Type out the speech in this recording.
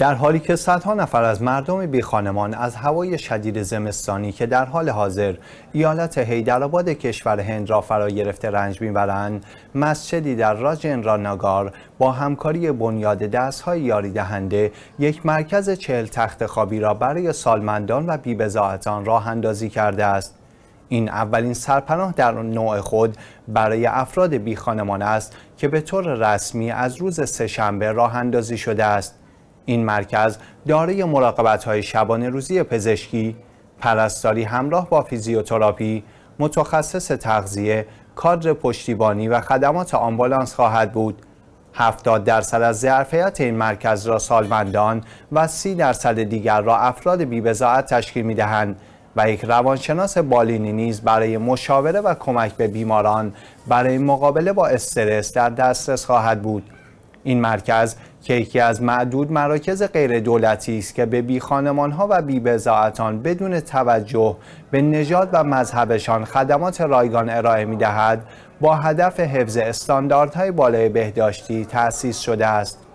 در حالی که صدها نفر از مردم بی خانمان از هوای شدید زمستانی که در حال حاضر ایالت هیدرآباد کشور هند را فرا گرفته رنج میبرند مسجدی در راجن راناگار با همکاری بنیاد دستهای یاری دهنده یک مرکز چهل تخت خوابی را برای سالمندان و بیبزاعتان راه اندازی کرده است این اولین سرپناه در نوع خود برای افراد بیخانمان است که به طور رسمی از روز سهشنبه راه اندازی شده است این مرکز دارای مراقبت های شبانه روزی پزشکی، پرستاری همراه با فیزیوتراپی، متخصص تغذیه، کادر پشتیبانی و خدمات آمبولانس خواهد بود. 70 درصد از ظرفیت این مرکز را سالمندان و 30 درصد دیگر را افراد بیبزاعت تشکیل می و یک روانشناس بالینی نیز برای مشاوره و کمک به بیماران برای مقابله با استرس در دسترس خواهد بود. این مرکز که یکی از معدود مراکز غیر دولتی است که به خانمان ها و بزاعتان بدون توجه به نژاد و مذهبشان خدمات رایگان ارائه می دهد با هدف حفظ استانداردهای بالای بهداشتی تأسیس شده است